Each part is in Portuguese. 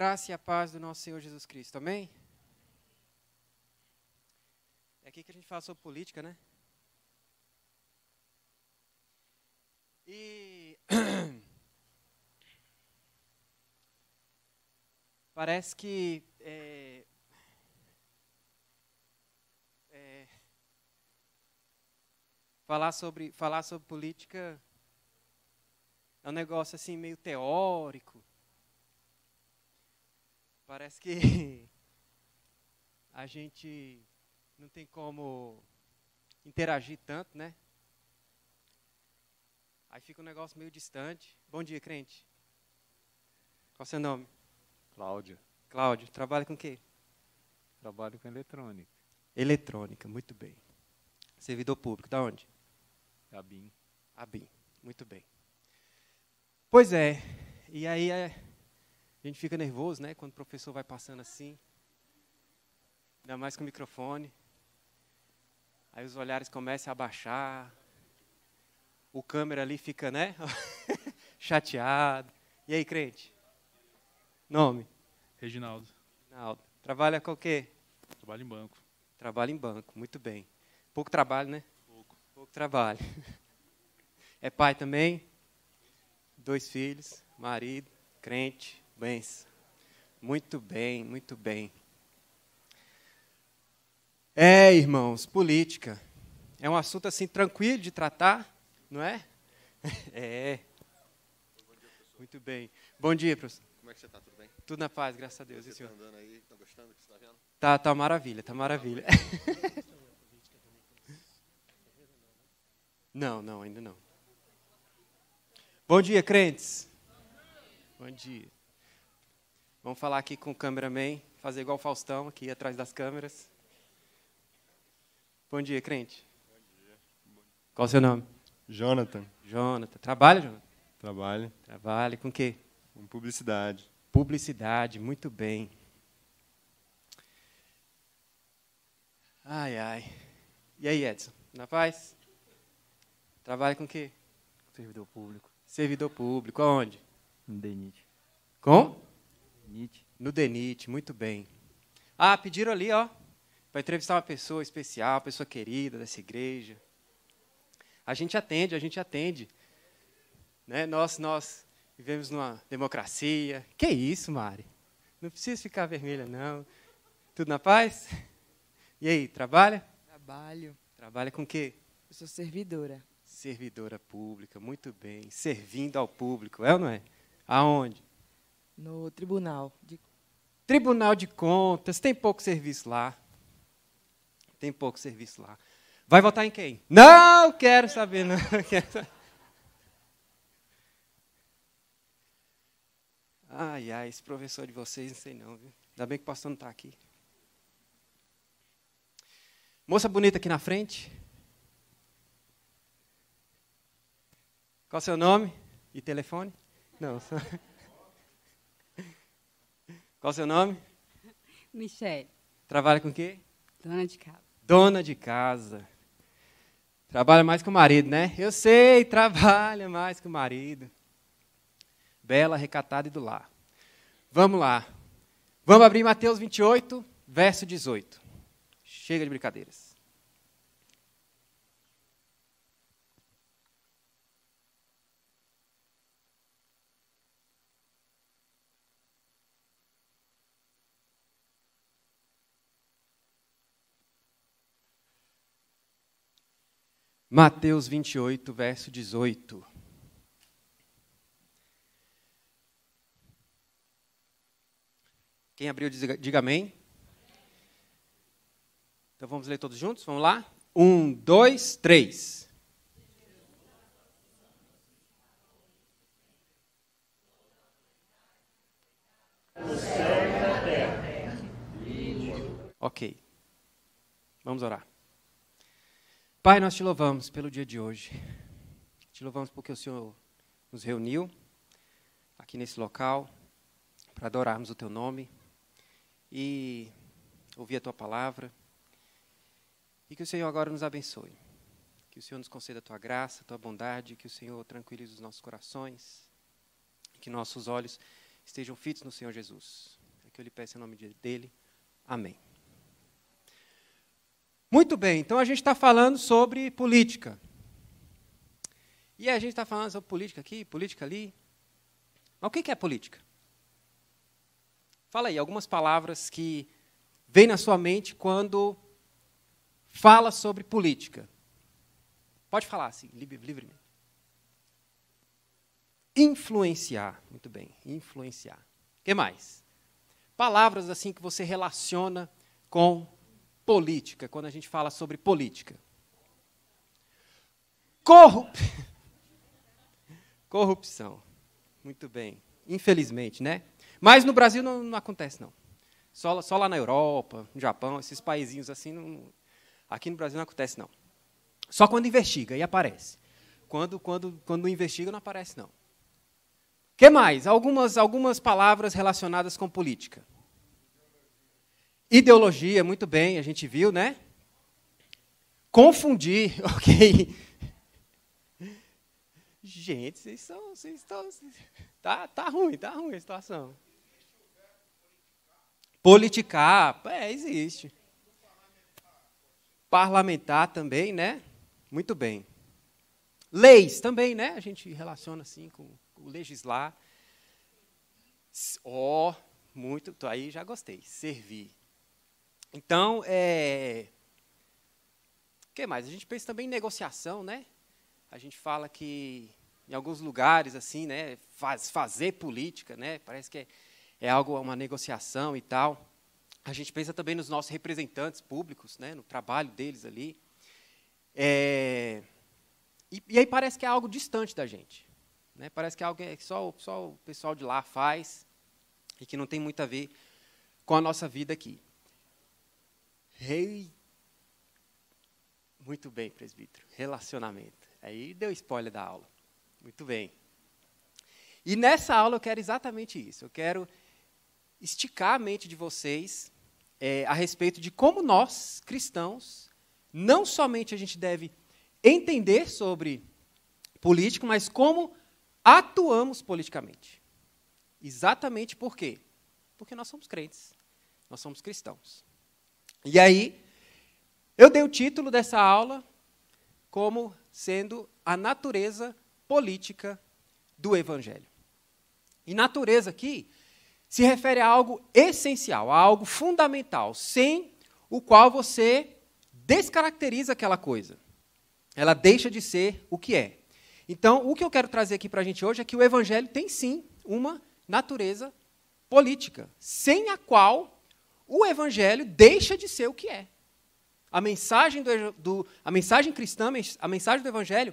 graça e a paz do nosso Senhor Jesus Cristo. Amém? É aqui que a gente fala sobre política, né? E. Parece que. É... É... Falar, sobre, falar sobre política é um negócio assim meio teórico Parece que a gente não tem como interagir tanto, né? Aí fica um negócio meio distante. Bom dia, crente. Qual o seu nome? Cláudio. Cláudio, trabalha com o quê? Trabalho com eletrônica. Eletrônica, muito bem. Servidor público, da onde? Abim. Abim, muito bem. Pois é, e aí é a gente fica nervoso, né? Quando o professor vai passando assim. Ainda mais com o microfone. Aí os olhares começam a baixar. O câmera ali fica, né? Chateado. E aí, crente? Nome? Reginaldo. Reginaldo. Trabalha com o quê? Trabalho em banco. Trabalho em banco, muito bem. Pouco trabalho, né? Pouco. Pouco trabalho. É pai também? Dois filhos, marido, crente bens. Muito bem, muito bem. É, irmãos, política. É um assunto assim tranquilo de tratar, não é? É. Muito bem. Bom dia, professor. Como é que você está? Tudo bem? Tudo na paz, graças a Deus. Você está andando aí? Está gostando do que você está vendo? Tá, tá maravilha, tá maravilha. Tá não, não, ainda não. Bom dia, crentes. Bom dia. Vamos falar aqui com o cameraman, fazer igual o Faustão aqui atrás das câmeras. Bom dia, crente. Bom dia. Qual o seu nome? Jonathan. Jonathan. Trabalha, Jonathan? Trabalho. Trabalha com o quê? Com publicidade. Publicidade, muito bem. Ai, ai. E aí, Edson? Na paz? Trabalha com o quê? Servidor público. Servidor público, aonde? No DENIT. Com? DENIT. No DENIT, muito bem. Ah, pediram ali, ó, para entrevistar uma pessoa especial, pessoa querida dessa igreja. A gente atende, a gente atende. Né? Nós, nós vivemos numa democracia. Que isso, Mari? Não precisa ficar vermelha, não. Tudo na paz? E aí, trabalha? Trabalho. Trabalha com o quê? Eu sou servidora. Servidora pública, muito bem. Servindo ao público, é ou não é? Aonde? no tribunal. De... Tribunal de Contas, tem pouco serviço lá. Tem pouco serviço lá. Vai votar em quem? Não quero saber, não Ai, ai, esse professor de vocês, não sei não, viu? Ainda bem que o pastor não está aqui. Moça bonita aqui na frente. Qual é o seu nome e telefone? Não. Qual o seu nome? Michele. Trabalha com o quê? Dona de casa. Dona de casa. Trabalha mais com o marido, né? Eu sei, trabalha mais com o marido. Bela, recatada e do lar. Vamos lá. Vamos abrir Mateus 28, verso 18. Chega de brincadeiras. Mateus 28, verso 18. Quem abriu, diga, diga amém. Então vamos ler todos juntos? Vamos lá? Um, dois, três. Ok. Vamos orar. Pai, nós te louvamos pelo dia de hoje. Te louvamos porque o Senhor nos reuniu aqui nesse local para adorarmos o teu nome e ouvir a tua palavra. E que o Senhor agora nos abençoe. Que o Senhor nos conceda a tua graça, a tua bondade, que o Senhor tranquilize os nossos corações e que nossos olhos estejam fitos no Senhor Jesus. É que eu lhe peço em nome dele. Amém. Muito bem, então a gente está falando sobre política. E a gente está falando sobre política aqui, política ali. Mas o que é política? Fala aí algumas palavras que vêm na sua mente quando fala sobre política. Pode falar assim, livremente. Influenciar, muito bem, influenciar. O que mais? Palavras assim que você relaciona com política, quando a gente fala sobre política? Corrup... Corrupção. Muito bem. Infelizmente, né? Mas no Brasil não, não acontece, não. Só, só, lá na Europa, no Japão, esses paizinhos assim, não, aqui no Brasil não acontece, não. Só quando investiga, e aparece. Quando, quando, quando investiga, não aparece, não. que mais? Algumas, algumas palavras relacionadas com política. Ideologia, muito bem, a gente viu, né? Confundir, ok. Gente, vocês são. Vocês estão. Tá, tá ruim, tá ruim a situação. Politicar, é, existe. Parlamentar também, né? Muito bem. Leis também, né? A gente relaciona assim com, o legislar. Ó, oh, muito. Aí já gostei. Servir. Então, é, o que mais? A gente pensa também em negociação, né? A gente fala que em alguns lugares assim, né, faz, fazer política, né? Parece que é, é algo uma negociação e tal. A gente pensa também nos nossos representantes públicos, né, no trabalho deles ali. É, e, e, aí parece que é algo distante da gente. Né? Parece que é algo que é só, só o pessoal de lá faz e que não tem muito a ver com a nossa vida aqui. Rei. Muito bem, presbítero. Relacionamento. Aí deu spoiler da aula. Muito bem. E nessa aula eu quero exatamente isso. Eu quero esticar a mente de vocês é, a respeito de como nós, cristãos, não somente a gente deve entender sobre político, mas como atuamos politicamente. Exatamente por quê? Porque nós somos crentes, nós somos cristãos. E aí, eu dei o título dessa aula como sendo a natureza política do Evangelho. E natureza aqui se refere a algo essencial, a algo fundamental, sem o qual você descaracteriza aquela coisa. Ela deixa de ser o que é. Então, o que eu quero trazer aqui para a gente hoje é que o Evangelho tem sim uma natureza política, sem a qual o evangelho deixa de ser o que é. A mensagem, do, do, a mensagem cristã, a mensagem do evangelho,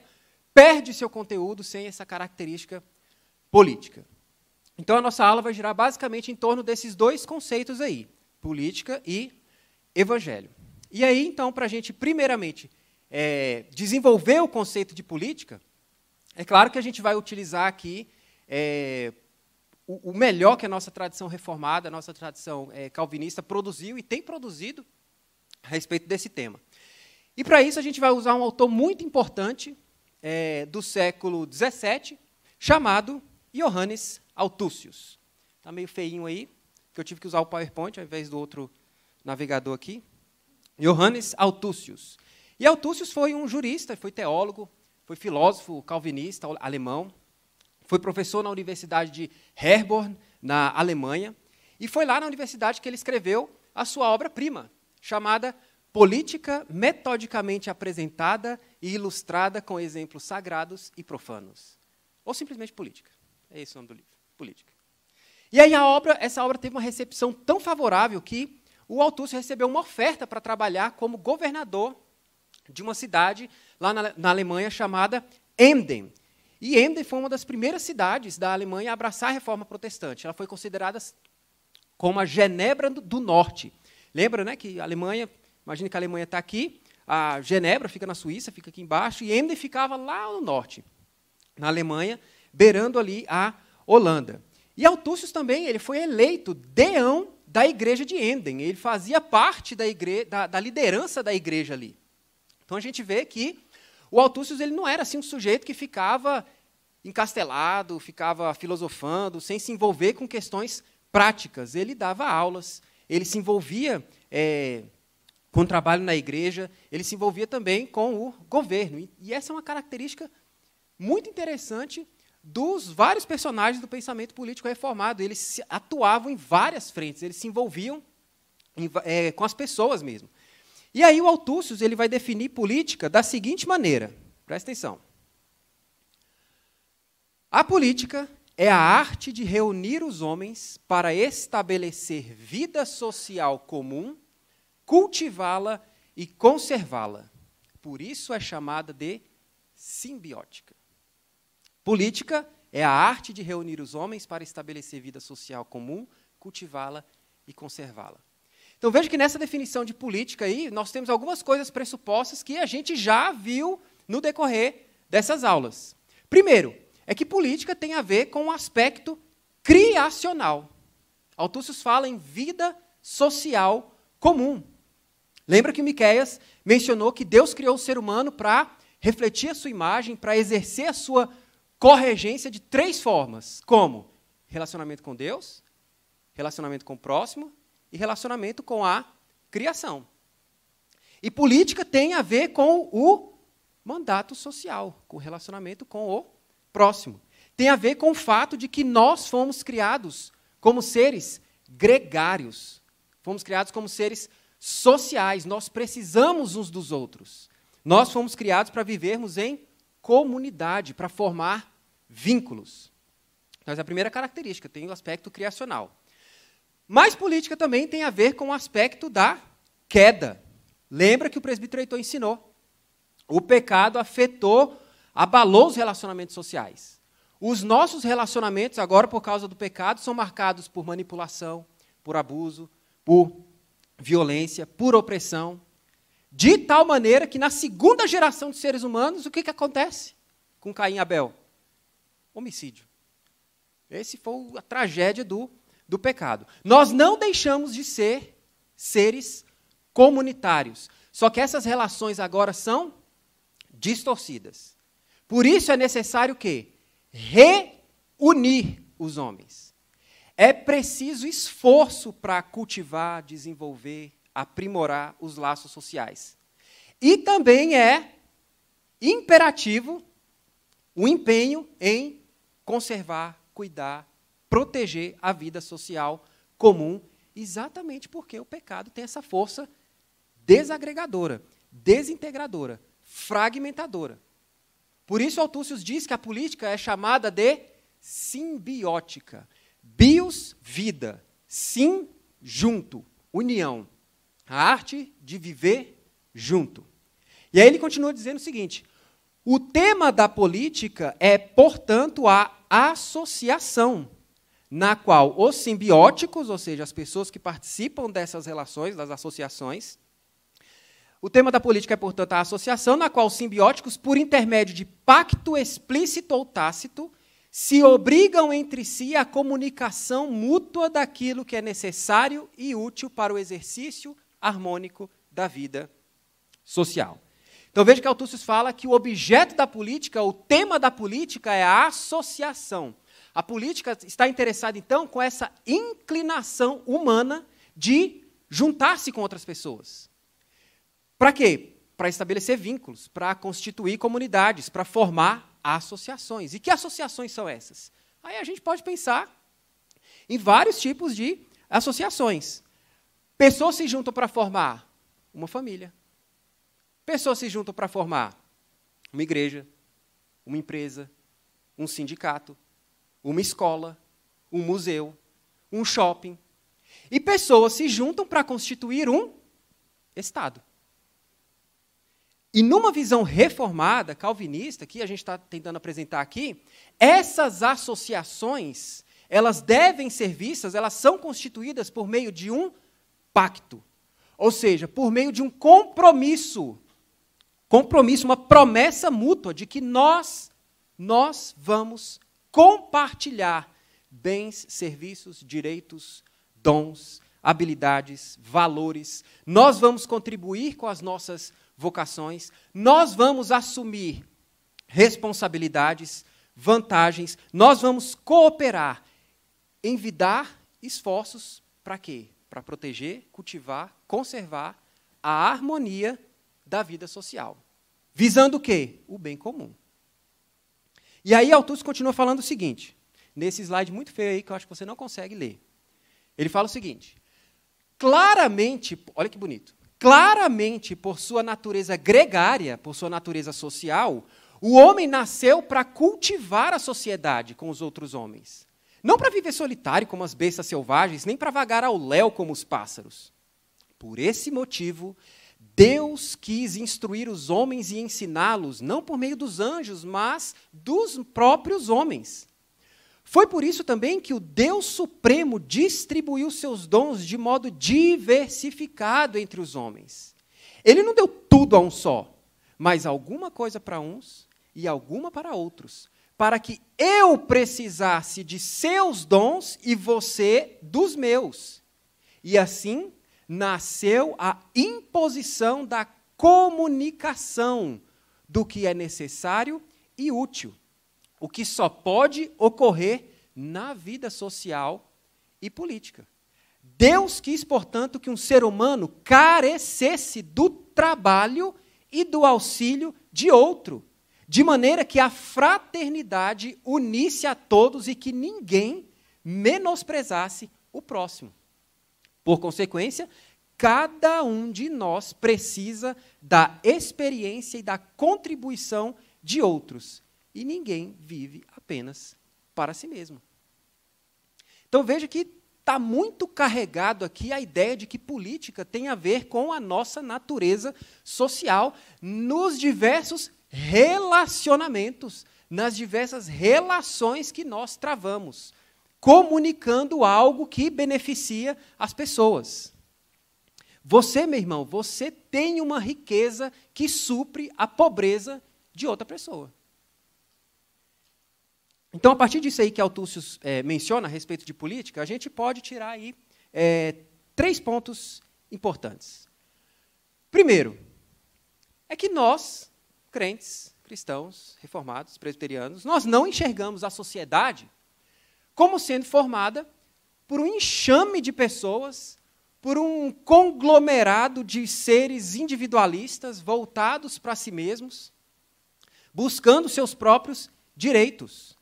perde seu conteúdo sem essa característica política. Então a nossa aula vai girar basicamente em torno desses dois conceitos aí, política e evangelho. E aí, então, para a gente, primeiramente, é, desenvolver o conceito de política, é claro que a gente vai utilizar aqui é, o, o melhor que a nossa tradição reformada, a nossa tradição é, calvinista produziu e tem produzido a respeito desse tema. E para isso a gente vai usar um autor muito importante é, do século XVII, chamado Johannes Althusius. Está meio feinho aí, que eu tive que usar o PowerPoint ao invés do outro navegador aqui. Johannes Althusius. E Althusius foi um jurista, foi teólogo, foi filósofo calvinista alemão, foi professor na Universidade de Herborn, na Alemanha, e foi lá na universidade que ele escreveu a sua obra-prima, chamada Política Metodicamente Apresentada e Ilustrada com Exemplos Sagrados e Profanos. Ou simplesmente Política. É esse o nome do livro, Política. E aí a obra, essa obra teve uma recepção tão favorável que o Althusser recebeu uma oferta para trabalhar como governador de uma cidade lá na, na Alemanha chamada Emden, e Emden foi uma das primeiras cidades da Alemanha a abraçar a reforma protestante. Ela foi considerada como a Genebra do Norte. Lembra né, que a Alemanha, imagina que a Alemanha está aqui, a Genebra fica na Suíça, fica aqui embaixo, e Emden ficava lá no norte, na Alemanha, beirando ali a Holanda. E Altúcius também ele foi eleito deão da igreja de Emden. Ele fazia parte da, da, da liderança da igreja ali. Então a gente vê que o Altúcio ele não era assim um sujeito que ficava encastelado, ficava filosofando, sem se envolver com questões práticas. Ele dava aulas, ele se envolvia é, com o trabalho na igreja, ele se envolvia também com o governo. E essa é uma característica muito interessante dos vários personagens do pensamento político reformado. Eles atuavam em várias frentes, eles se envolviam em, é, com as pessoas mesmo. E aí o Altúcius ele vai definir política da seguinte maneira. Presta atenção. A política é a arte de reunir os homens para estabelecer vida social comum, cultivá-la e conservá-la. Por isso é chamada de simbiótica. Política é a arte de reunir os homens para estabelecer vida social comum, cultivá-la e conservá-la. Então veja que nessa definição de política aí, nós temos algumas coisas pressupostas que a gente já viu no decorrer dessas aulas. Primeiro, é que política tem a ver com o um aspecto criacional. Autúcio fala em vida social comum. Lembra que Miqueias mencionou que Deus criou o ser humano para refletir a sua imagem, para exercer a sua corregência de três formas: como relacionamento com Deus, relacionamento com o próximo e relacionamento com a criação. E política tem a ver com o mandato social, com o relacionamento com o próximo. Tem a ver com o fato de que nós fomos criados como seres gregários. Fomos criados como seres sociais, nós precisamos uns dos outros. Nós fomos criados para vivermos em comunidade, para formar vínculos. Mas a primeira característica tem o aspecto criacional. Mas política também tem a ver com o aspecto da queda. Lembra que o presbítero Heitor ensinou. O pecado afetou, abalou os relacionamentos sociais. Os nossos relacionamentos, agora por causa do pecado, são marcados por manipulação, por abuso, por violência, por opressão. De tal maneira que na segunda geração de seres humanos, o que, que acontece com Caim e Abel? Homicídio. Esse foi a tragédia do do pecado. Nós não deixamos de ser seres comunitários. Só que essas relações agora são distorcidas. Por isso é necessário quê? reunir os homens. É preciso esforço para cultivar, desenvolver, aprimorar os laços sociais. E também é imperativo o empenho em conservar, cuidar proteger a vida social comum, exatamente porque o pecado tem essa força desagregadora, desintegradora, fragmentadora. Por isso, Altúcios diz que a política é chamada de simbiótica. Bios, vida. Sim, junto. União. A arte de viver junto. E aí ele continua dizendo o seguinte: o tema da política é, portanto, a associação na qual os simbióticos, ou seja, as pessoas que participam dessas relações, das associações. O tema da política é, portanto, a associação na qual os simbióticos, por intermédio de pacto explícito ou tácito, se obrigam entre si à comunicação mútua daquilo que é necessário e útil para o exercício harmônico da vida social. Então veja que Altúcius fala que o objeto da política, o tema da política é a associação. A política está interessada, então, com essa inclinação humana de juntar-se com outras pessoas. Para quê? Para estabelecer vínculos, para constituir comunidades, para formar associações. E que associações são essas? Aí a gente pode pensar em vários tipos de associações. Pessoas se juntam para formar uma família. Pessoas se juntam para formar uma igreja, uma empresa, um sindicato uma escola, um museu, um shopping. E pessoas se juntam para constituir um Estado. E numa visão reformada, calvinista, que a gente está tentando apresentar aqui, essas associações, elas devem ser vistas, elas são constituídas por meio de um pacto. Ou seja, por meio de um compromisso. Compromisso, uma promessa mútua de que nós, nós vamos compartilhar bens, serviços, direitos, dons, habilidades, valores. Nós vamos contribuir com as nossas vocações, nós vamos assumir responsabilidades, vantagens, nós vamos cooperar, envidar esforços para quê? Para proteger, cultivar, conservar a harmonia da vida social. Visando o quê? O bem comum. E aí Altus continua falando o seguinte, nesse slide muito feio aí que eu acho que você não consegue ler. Ele fala o seguinte: claramente, olha que bonito. Claramente, por sua natureza gregária, por sua natureza social, o homem nasceu para cultivar a sociedade com os outros homens. Não para viver solitário como as bestas selvagens, nem para vagar ao léu como os pássaros. Por esse motivo, Deus quis instruir os homens e ensiná-los, não por meio dos anjos, mas dos próprios homens. Foi por isso também que o Deus Supremo distribuiu seus dons de modo diversificado entre os homens. Ele não deu tudo a um só, mas alguma coisa para uns e alguma para outros, para que eu precisasse de seus dons e você dos meus. E assim nasceu a imposição da comunicação do que é necessário e útil, o que só pode ocorrer na vida social e política. Deus quis, portanto, que um ser humano carecesse do trabalho e do auxílio de outro, de maneira que a fraternidade unisse a todos e que ninguém menosprezasse o próximo. Por consequência, cada um de nós precisa da experiência e da contribuição de outros. E ninguém vive apenas para si mesmo. Então veja que está muito carregado aqui a ideia de que política tem a ver com a nossa natureza social nos diversos relacionamentos, nas diversas relações que nós travamos comunicando algo que beneficia as pessoas. Você, meu irmão, você tem uma riqueza que supre a pobreza de outra pessoa. Então, a partir disso aí que Altúcio é, menciona a respeito de política, a gente pode tirar aí é, três pontos importantes. Primeiro, é que nós, crentes, cristãos, reformados, presbiterianos, nós não enxergamos a sociedade como sendo formada por um enxame de pessoas, por um conglomerado de seres individualistas voltados para si mesmos, buscando seus próprios direitos.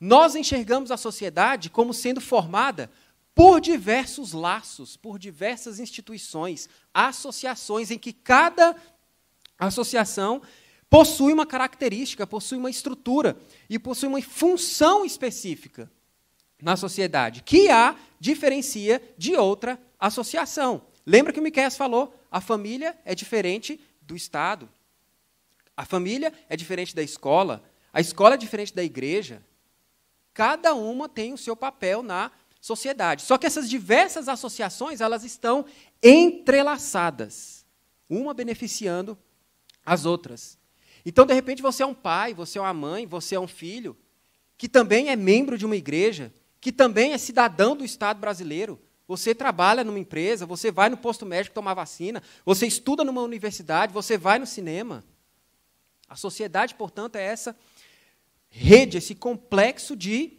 Nós enxergamos a sociedade como sendo formada por diversos laços, por diversas instituições, associações, em que cada associação possui uma característica, possui uma estrutura e possui uma função específica na sociedade, que a diferencia de outra associação. Lembra que o Miquel falou? A família é diferente do Estado. A família é diferente da escola. A escola é diferente da igreja. Cada uma tem o seu papel na sociedade. Só que essas diversas associações, elas estão entrelaçadas, uma beneficiando as outras. Então, de repente, você é um pai, você é uma mãe, você é um filho, que também é membro de uma igreja, que também é cidadão do Estado brasileiro. Você trabalha numa empresa, você vai no posto médico tomar vacina, você estuda numa universidade, você vai no cinema. A sociedade, portanto, é essa rede, esse complexo de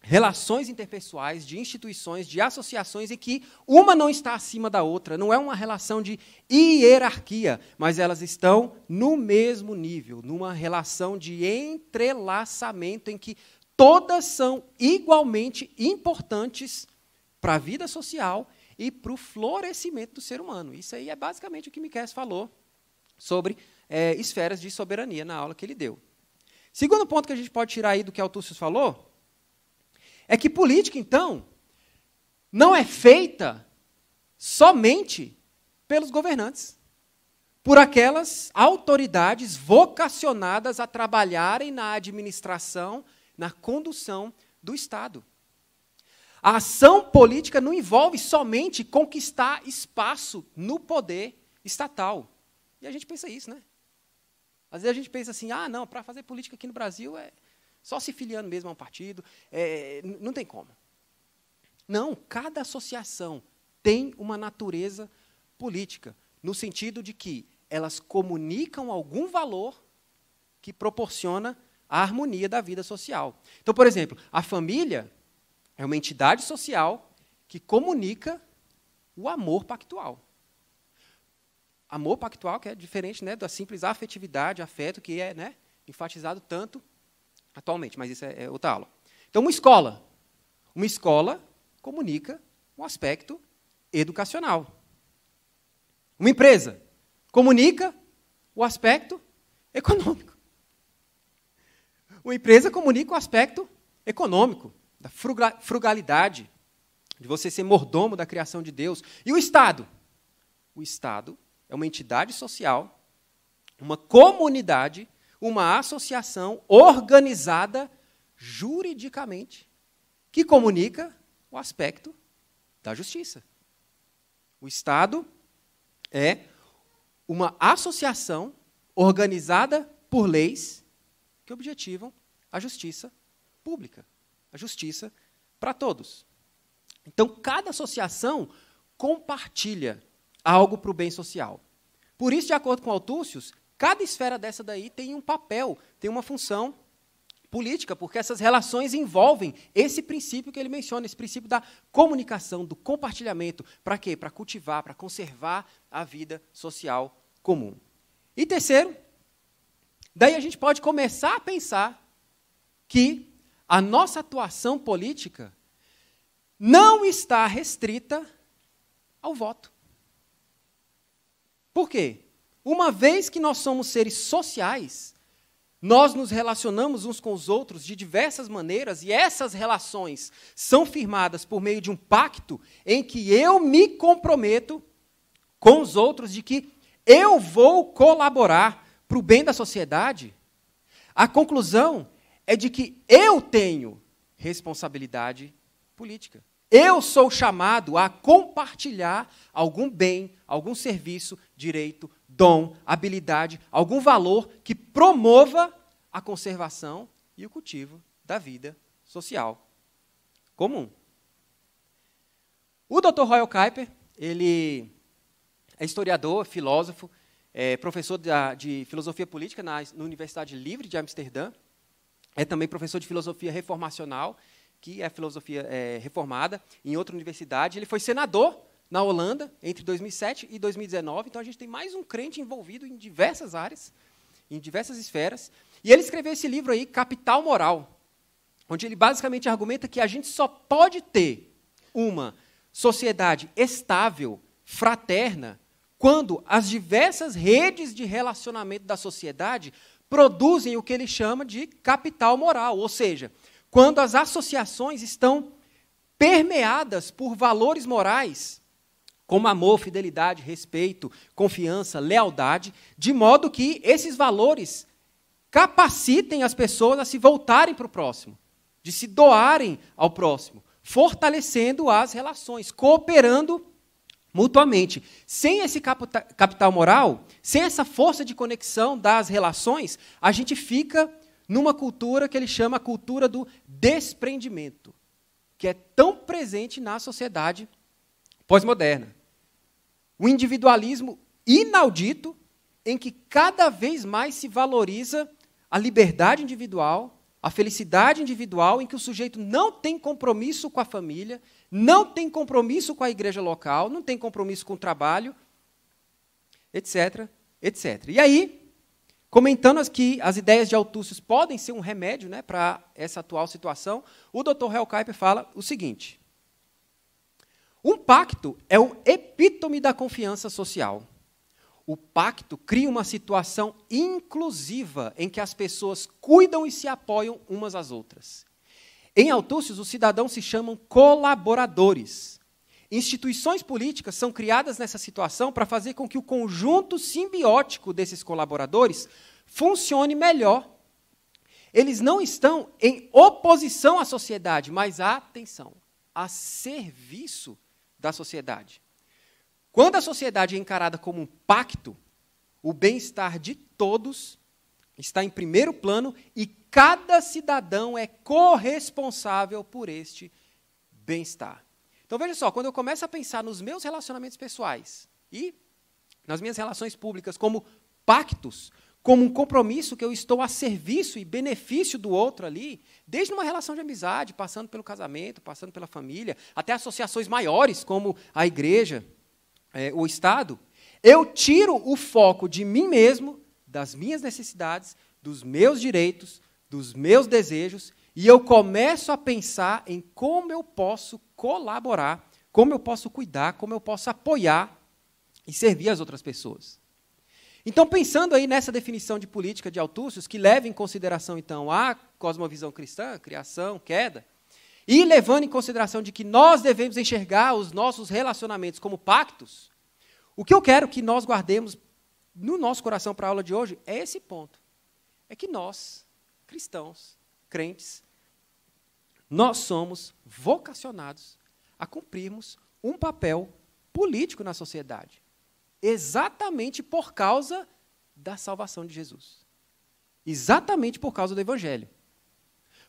relações interpessoais, de instituições, de associações em que uma não está acima da outra, não é uma relação de hierarquia, mas elas estão no mesmo nível, numa relação de entrelaçamento em que todas são igualmente importantes para a vida social e para o florescimento do ser humano. Isso aí é basicamente o que Miquel falou sobre é, esferas de soberania na aula que ele deu. Segundo ponto que a gente pode tirar aí do que Altúcio falou é que política, então, não é feita somente pelos governantes, por aquelas autoridades vocacionadas a trabalharem na administração na condução do Estado. A ação política não envolve somente conquistar espaço no poder estatal. E a gente pensa isso, né? Às vezes a gente pensa assim: ah, não, para fazer política aqui no Brasil é só se filiando mesmo a um partido, é, não tem como. Não, cada associação tem uma natureza política, no sentido de que elas comunicam algum valor que proporciona a harmonia da vida social. Então, por exemplo, a família é uma entidade social que comunica o amor pactual. Amor pactual que é diferente né, da simples afetividade, afeto, que é né, enfatizado tanto atualmente, mas isso é, é outra aula. Então, uma escola. Uma escola comunica um aspecto educacional. Uma empresa comunica o aspecto econômico. Uma empresa comunica o aspecto econômico, da frugalidade, de você ser mordomo da criação de Deus. E o Estado? O Estado é uma entidade social, uma comunidade, uma associação organizada juridicamente que comunica o aspecto da justiça. O Estado é uma associação organizada por leis que objetivam a justiça pública, a justiça para todos. Então, cada associação compartilha algo para o bem social. Por isso, de acordo com Altúcios, cada esfera dessa daí tem um papel, tem uma função política, porque essas relações envolvem esse princípio que ele menciona, esse princípio da comunicação, do compartilhamento. Para quê? Para cultivar, para conservar a vida social comum. E terceiro, Daí a gente pode começar a pensar que a nossa atuação política não está restrita ao voto. Por quê? Uma vez que nós somos seres sociais, nós nos relacionamos uns com os outros de diversas maneiras e essas relações são firmadas por meio de um pacto em que eu me comprometo com os outros de que eu vou colaborar para o bem da sociedade, a conclusão é de que eu tenho responsabilidade política. Eu sou chamado a compartilhar algum bem, algum serviço, direito, dom, habilidade, algum valor que promova a conservação e o cultivo da vida social comum. O Dr. Royal Kuiper, ele é historiador, filósofo, é professor de, de filosofia política na, na Universidade Livre de Amsterdã, é também professor de filosofia reformacional, que é filosofia é, reformada, em outra universidade. Ele foi senador na Holanda entre 2007 e 2019, então a gente tem mais um crente envolvido em diversas áreas, em diversas esferas. E ele escreveu esse livro aí, Capital Moral, onde ele basicamente argumenta que a gente só pode ter uma sociedade estável, fraterna, quando as diversas redes de relacionamento da sociedade produzem o que ele chama de capital moral, ou seja, quando as associações estão permeadas por valores morais, como amor, fidelidade, respeito, confiança, lealdade, de modo que esses valores capacitem as pessoas a se voltarem para o próximo, de se doarem ao próximo, fortalecendo as relações, cooperando mutuamente. Sem esse capital moral, sem essa força de conexão das relações, a gente fica numa cultura que ele chama a cultura do desprendimento, que é tão presente na sociedade pós-moderna. O individualismo inaudito em que cada vez mais se valoriza a liberdade individual, a felicidade individual, em que o sujeito não tem compromisso com a família, não tem compromisso com a igreja local, não tem compromisso com o trabalho, etc, etc. E aí, comentando que as ideias de Altúcios podem ser um remédio né, para essa atual situação, o Dr. Hellkaiper fala o seguinte: um pacto é o epítome da confiança social. O pacto cria uma situação inclusiva em que as pessoas cuidam e se apoiam umas às outras. Em Altúcios, os cidadãos se chamam colaboradores. Instituições políticas são criadas nessa situação para fazer com que o conjunto simbiótico desses colaboradores funcione melhor. Eles não estão em oposição à sociedade, mas atenção, a serviço da sociedade. Quando a sociedade é encarada como um pacto, o bem-estar de todos está em primeiro plano e cada cidadão é corresponsável por este bem-estar. Então veja só, quando eu começo a pensar nos meus relacionamentos pessoais e nas minhas relações públicas como pactos, como um compromisso que eu estou a serviço e benefício do outro ali, desde uma relação de amizade, passando pelo casamento, passando pela família, até associações maiores como a igreja, é, o Estado, eu tiro o foco de mim mesmo das minhas necessidades, dos meus direitos, dos meus desejos, e eu começo a pensar em como eu posso colaborar, como eu posso cuidar, como eu posso apoiar e servir as outras pessoas. Então, pensando aí nessa definição de política de Altúcios, que leva em consideração, então, a cosmovisão cristã, criação, queda, e levando em consideração de que nós devemos enxergar os nossos relacionamentos como pactos, o que eu quero que nós guardemos no nosso coração para a aula de hoje é esse ponto. É que nós, cristãos, crentes, nós somos vocacionados a cumprirmos um papel político na sociedade, exatamente por causa da salvação de Jesus. Exatamente por causa do evangelho.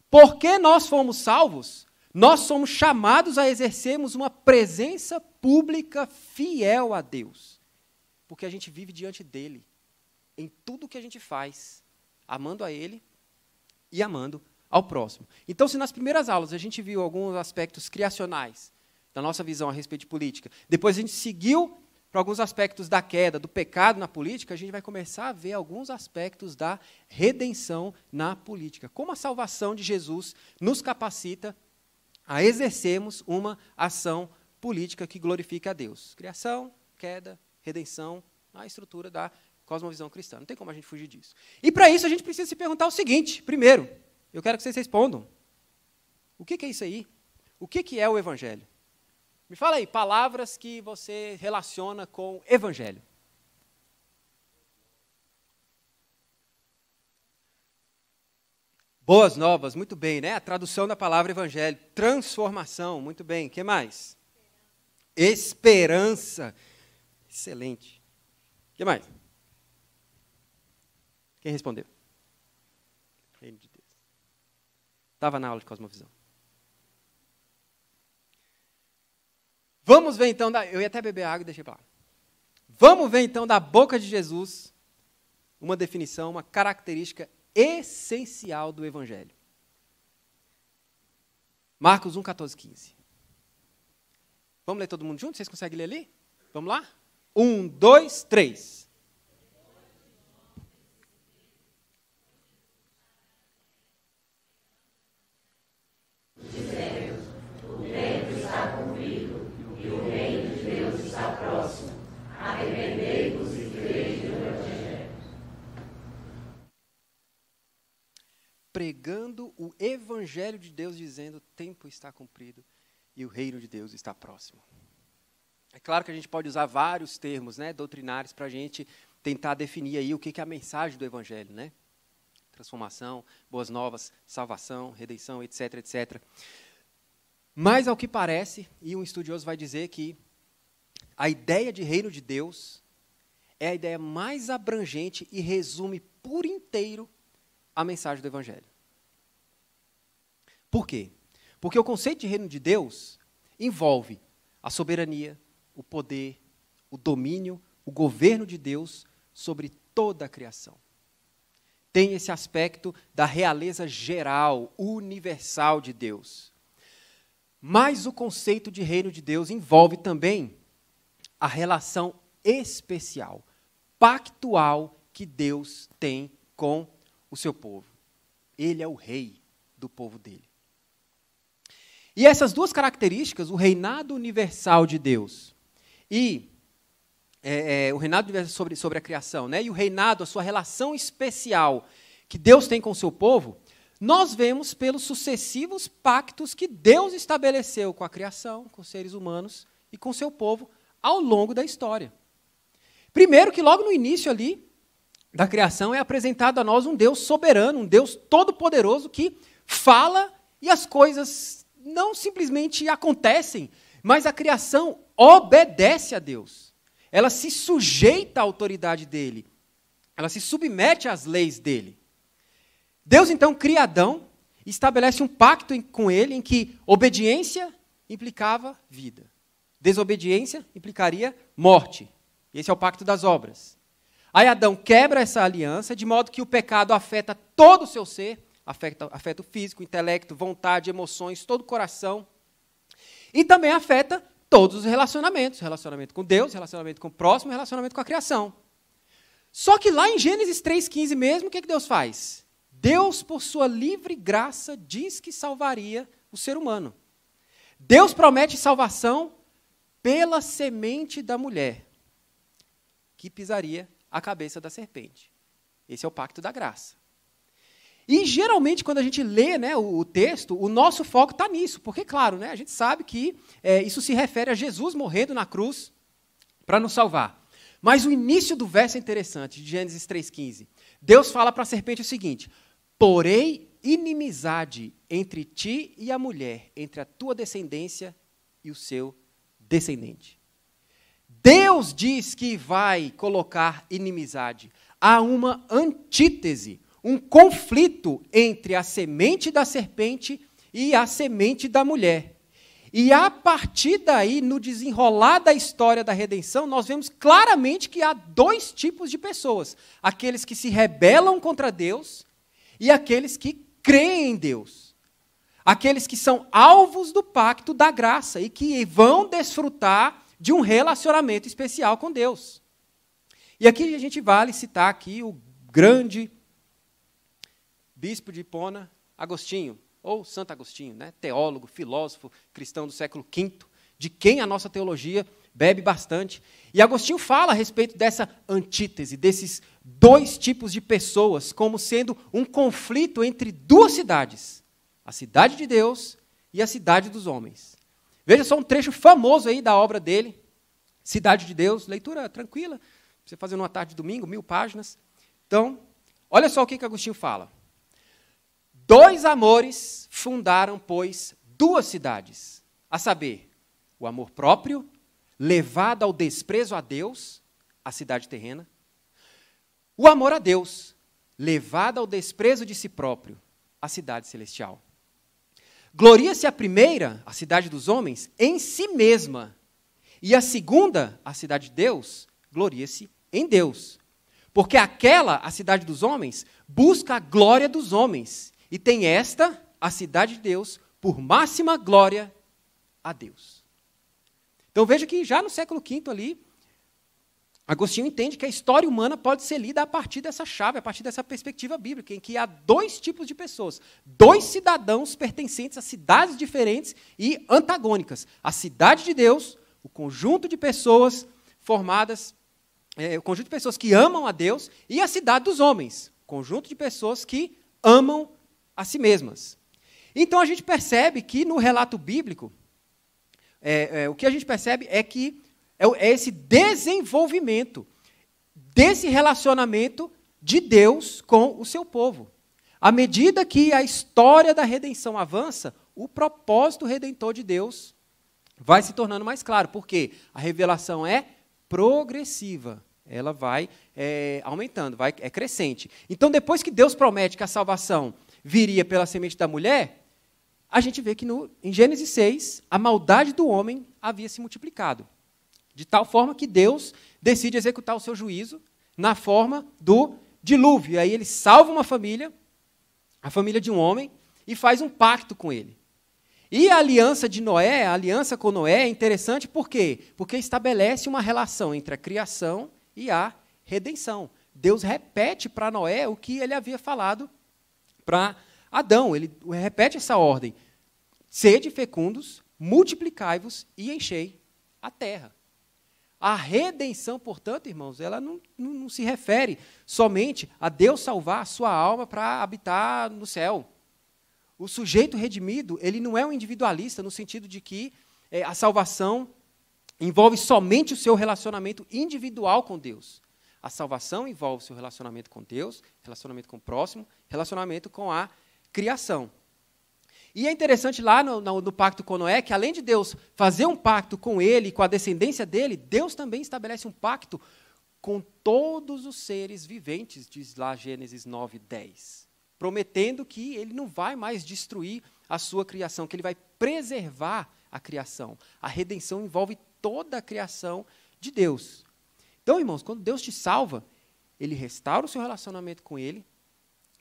Porque nós fomos salvos, nós somos chamados a exercermos uma presença pública fiel a Deus porque a gente vive diante dele, em tudo que a gente faz, amando a ele e amando ao próximo. Então, se nas primeiras aulas a gente viu alguns aspectos criacionais da nossa visão a respeito de política, depois a gente seguiu para alguns aspectos da queda, do pecado na política, a gente vai começar a ver alguns aspectos da redenção na política. Como a salvação de Jesus nos capacita a exercermos uma ação política que glorifica a Deus. Criação, queda, redenção na estrutura da cosmovisão cristã. Não tem como a gente fugir disso. E para isso a gente precisa se perguntar o seguinte: primeiro, eu quero que vocês respondam. O que, que é isso aí? O que, que é o Evangelho? Me fala aí, palavras que você relaciona com Evangelho. Boas novas, muito bem, né? A tradução da palavra evangelho, transformação, muito bem. O que mais? Esperança. Esperança. Excelente. O que mais? Quem respondeu? Reino de Deus. Estava na aula de Cosmovisão. Vamos ver então, da... eu ia até beber água e deixei para lá. Vamos ver então da boca de Jesus uma definição, uma característica essencial do Evangelho. Marcos 1, 14, 15. Vamos ler todo mundo junto? Vocês conseguem ler ali? Vamos lá? Um, dois, três. o tempo está cumprido e o reino de Deus está próximo. Arrependei-vos e creio no Evangelho. Pregando o Evangelho de Deus, dizendo: o tempo está cumprido e o reino de Deus está próximo. É claro que a gente pode usar vários termos né, doutrinários para a gente tentar definir aí o que é a mensagem do Evangelho, né? Transformação, boas novas, salvação, redenção, etc, etc. Mas, ao que parece, e um estudioso vai dizer que a ideia de reino de Deus é a ideia mais abrangente e resume por inteiro a mensagem do Evangelho. Por quê? Porque o conceito de reino de Deus envolve a soberania, o poder, o domínio, o governo de Deus sobre toda a criação. Tem esse aspecto da realeza geral, universal de Deus. Mas o conceito de reino de Deus envolve também a relação especial, pactual que Deus tem com o seu povo. Ele é o rei do povo dele. E essas duas características, o reinado universal de Deus e é, é, o reinado sobre, sobre a criação, né? e o reinado, a sua relação especial que Deus tem com o seu povo, nós vemos pelos sucessivos pactos que Deus estabeleceu com a criação, com os seres humanos e com o seu povo ao longo da história. Primeiro, que logo no início ali da criação é apresentado a nós um Deus soberano, um Deus todo-poderoso que fala e as coisas não simplesmente acontecem, mas a criação obedece a Deus. Ela se sujeita à autoridade dele. Ela se submete às leis dele. Deus então cria Adão, estabelece um pacto com ele em que obediência implicava vida. Desobediência implicaria morte. Esse é o pacto das obras. Aí Adão quebra essa aliança, de modo que o pecado afeta todo o seu ser, afeta, afeta o físico, o intelecto, vontade, emoções, todo o coração. E também afeta todos os relacionamentos: relacionamento com Deus, relacionamento com o próximo, relacionamento com a criação. Só que lá em Gênesis 3,15 mesmo, o que, é que Deus faz? Deus, por sua livre graça, diz que salvaria o ser humano. Deus promete salvação pela semente da mulher, que pisaria a cabeça da serpente. Esse é o pacto da graça. E geralmente, quando a gente lê né, o, o texto, o nosso foco está nisso, porque, claro, né, a gente sabe que é, isso se refere a Jesus morrendo na cruz para nos salvar. Mas o início do verso é interessante, de Gênesis 3,15. Deus fala para a serpente o seguinte: Porém, inimizade entre ti e a mulher, entre a tua descendência e o seu descendente. Deus diz que vai colocar inimizade. Há uma antítese um conflito entre a semente da serpente e a semente da mulher. E a partir daí, no desenrolar da história da redenção, nós vemos claramente que há dois tipos de pessoas: aqueles que se rebelam contra Deus e aqueles que creem em Deus. Aqueles que são alvos do pacto da graça e que vão desfrutar de um relacionamento especial com Deus. E aqui a gente vale citar aqui o grande bispo de Hipona, Agostinho, ou Santo Agostinho, né? teólogo, filósofo, cristão do século V, de quem a nossa teologia bebe bastante. E Agostinho fala a respeito dessa antítese, desses dois tipos de pessoas, como sendo um conflito entre duas cidades: a cidade de Deus e a cidade dos homens. Veja só um trecho famoso aí da obra dele, Cidade de Deus, leitura tranquila, você fazendo uma tarde de domingo, mil páginas. Então, olha só o que, que Agostinho fala. Dois amores fundaram, pois, duas cidades, a saber, o amor próprio, levado ao desprezo a Deus, a cidade terrena, o amor a Deus, levado ao desprezo de si próprio, a cidade celestial. Gloria-se a primeira, a cidade dos homens, em si mesma, e a segunda, a cidade de Deus, gloria-se em Deus. Porque aquela, a cidade dos homens, busca a glória dos homens, e tem esta, a cidade de Deus, por máxima glória a Deus. Então veja que já no século V ali, Agostinho entende que a história humana pode ser lida a partir dessa chave, a partir dessa perspectiva bíblica, em que há dois tipos de pessoas, dois cidadãos pertencentes a cidades diferentes e antagônicas. A cidade de Deus, o conjunto de pessoas formadas, é, o conjunto de pessoas que amam a Deus, e a cidade dos homens, conjunto de pessoas que amam a si mesmas. Então a gente percebe que no relato bíblico, é, é, o que a gente percebe é que é, é esse desenvolvimento desse relacionamento de Deus com o seu povo. À medida que a história da redenção avança, o propósito redentor de Deus vai se tornando mais claro, porque a revelação é progressiva, ela vai é, aumentando, vai, é crescente. Então, depois que Deus promete que a salvação viria pela semente da mulher, a gente vê que no, em Gênesis 6, a maldade do homem havia se multiplicado. De tal forma que Deus decide executar o seu juízo na forma do dilúvio. E aí ele salva uma família, a família de um homem, e faz um pacto com ele. E a aliança de Noé, a aliança com Noé é interessante por quê? Porque estabelece uma relação entre a criação e a redenção. Deus repete para Noé o que ele havia falado para Adão. Ele repete essa ordem: sede fecundos, multiplicai-vos e enchei a terra. A redenção, portanto, irmãos, ela não, não, não se refere somente a Deus salvar a sua alma para habitar no céu. O sujeito redimido, ele não é um individualista no sentido de que é, a salvação envolve somente o seu relacionamento individual com Deus. A salvação envolve seu relacionamento com Deus, relacionamento com o próximo, relacionamento com a criação. E é interessante lá no, no, no, pacto com Noé que, além de Deus fazer um pacto com ele, com a descendência dele, Deus também estabelece um pacto com todos os seres viventes, diz lá Gênesis 9, 10. Prometendo que ele não vai mais destruir a sua criação, que ele vai preservar a criação. A redenção envolve toda a criação de Deus. Então, irmãos, quando Deus te salva, Ele restaura o seu relacionamento com Ele,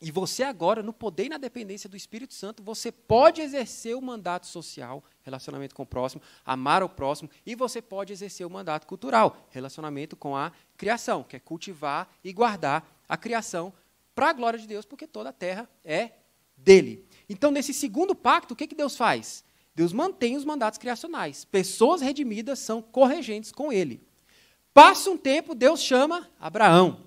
e você agora, no poder e na dependência do Espírito Santo, você pode exercer o mandato social, relacionamento com o próximo, amar o próximo, e você pode exercer o mandato cultural, relacionamento com a criação, que é cultivar e guardar a criação para a glória de Deus, porque toda a terra é dele. Então, nesse segundo pacto, o que, que Deus faz? Deus mantém os mandatos criacionais. Pessoas redimidas são corregentes com ele. Passa um tempo, Deus chama Abraão.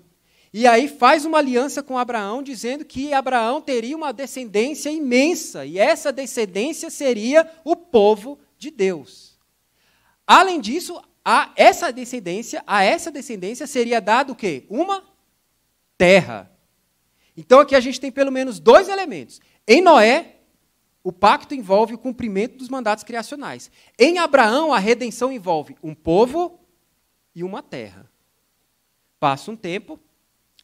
E aí faz uma aliança com Abraão, dizendo que Abraão teria uma descendência imensa, e essa descendência seria o povo de Deus. Além disso, a essa descendência, a essa descendência seria dado o quê? Uma terra. Então aqui a gente tem pelo menos dois elementos. Em Noé, o pacto envolve o cumprimento dos mandatos criacionais. Em Abraão, a redenção envolve um povo e uma terra. Passa um tempo,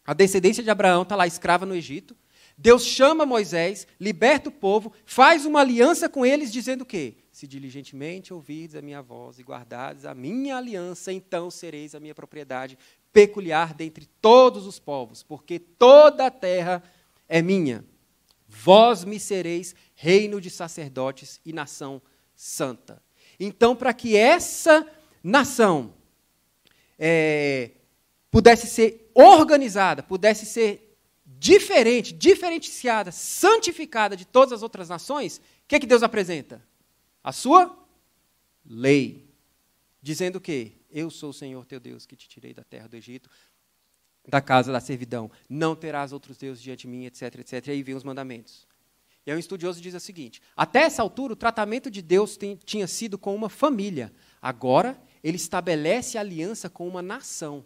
a descendência de Abraão está lá escrava no Egito. Deus chama Moisés, liberta o povo, faz uma aliança com eles, dizendo o quê? Se diligentemente ouvirdes a minha voz e guardardes a minha aliança, então sereis a minha propriedade peculiar dentre todos os povos, porque toda a terra é minha. Vós me sereis reino de sacerdotes e nação santa. Então, para que essa nação é, pudesse ser organizada, pudesse ser diferente, diferenciada, santificada de todas as outras nações, o que, é que Deus apresenta? A sua lei. Dizendo o quê? Eu sou o Senhor teu Deus que te tirei da terra do Egito, da casa da servidão. Não terás outros deuses diante de mim, etc, etc. E aí vem os mandamentos. E aí um estudioso diz o seguinte: até essa altura, o tratamento de Deus tem, tinha sido com uma família. Agora ele estabelece aliança com uma nação.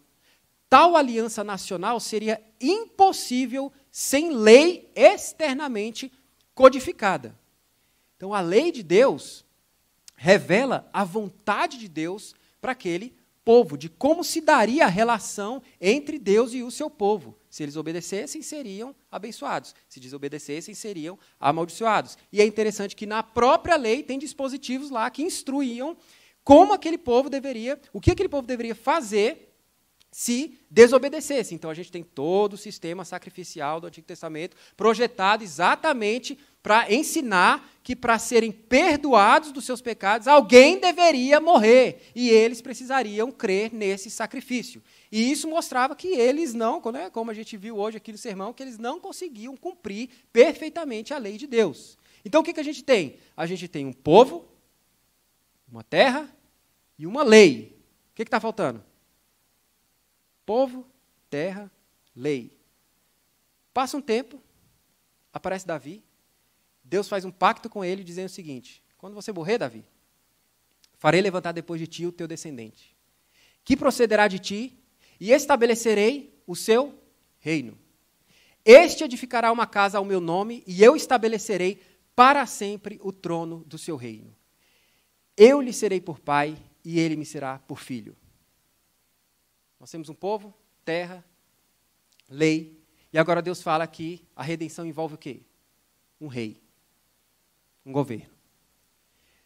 Tal aliança nacional seria impossível sem lei externamente codificada. Então, a lei de Deus revela a vontade de Deus para aquele povo, de como se daria a relação entre Deus e o seu povo. Se eles obedecessem, seriam abençoados. Se desobedecessem, seriam amaldiçoados. E é interessante que na própria lei tem dispositivos lá que instruíam como aquele povo deveria, o que aquele povo deveria fazer se desobedecesse. Então a gente tem todo o sistema sacrificial do Antigo Testamento projetado exatamente para ensinar que para serem perdoados dos seus pecados, alguém deveria morrer e eles precisariam crer nesse sacrifício. E isso mostrava que eles não, é como a gente viu hoje aqui no sermão, que eles não conseguiam cumprir perfeitamente a lei de Deus. Então o que, que a gente tem? A gente tem um povo, uma terra e uma lei. O que está faltando? Povo, terra, lei. Passa um tempo, aparece Davi, Deus faz um pacto com ele, dizendo o seguinte: quando você morrer, Davi, farei levantar depois de ti o teu descendente, que procederá de ti, e estabelecerei o seu reino. Este edificará uma casa ao meu nome, e eu estabelecerei para sempre o trono do seu reino. Eu lhe serei por pai, e ele me será por filho. Nós temos um povo, terra, lei, e agora Deus fala que a redenção envolve o quê? Um rei, um governo.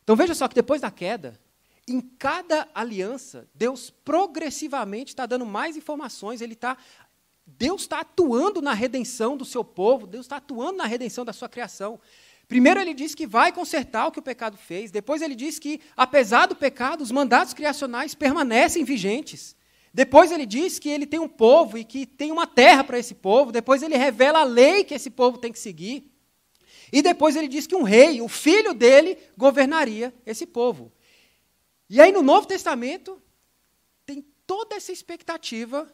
Então veja só que depois da queda, em cada aliança, Deus progressivamente está dando mais informações, ele está Deus está atuando na redenção do seu povo, Deus está atuando na redenção da sua criação. Primeiro ele diz que vai consertar o que o pecado fez, depois ele diz que, apesar do pecado, os mandatos criacionais permanecem vigentes. Depois ele diz que ele tem um povo e que tem uma terra para esse povo, depois ele revela a lei que esse povo tem que seguir. E depois ele diz que um rei, o filho dele, governaria esse povo. E aí no Novo Testamento tem toda essa expectativa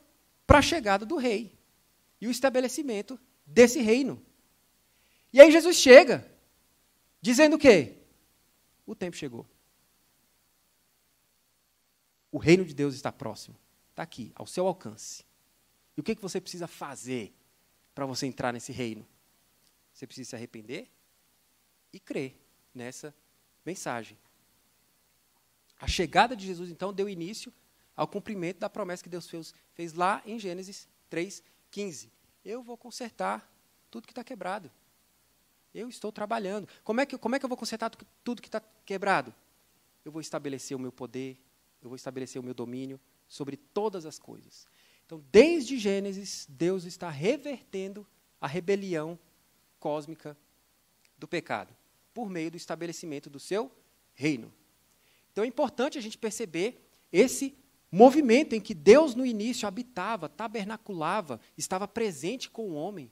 para a chegada do rei e o estabelecimento desse reino. E aí Jesus chega Dizendo o quê? O tempo chegou. O reino de Deus está próximo. Está aqui, ao seu alcance. E o que, que você precisa fazer para você entrar nesse reino? Você precisa se arrepender e crer nessa mensagem. A chegada de Jesus, então, deu início ao cumprimento da promessa que Deus fez, fez lá em Gênesis 3,15. Eu vou consertar tudo que está quebrado. Eu estou trabalhando. Como é que, como é que eu vou consertar tudo que está quebrado? Eu vou estabelecer o meu poder, eu vou estabelecer o meu domínio sobre todas as coisas. Então, desde Gênesis, Deus está revertendo a rebelião cósmica do pecado, por meio do estabelecimento do seu reino. Então, é importante a gente perceber esse movimento em que Deus no início habitava, tabernaculava, estava presente com o homem.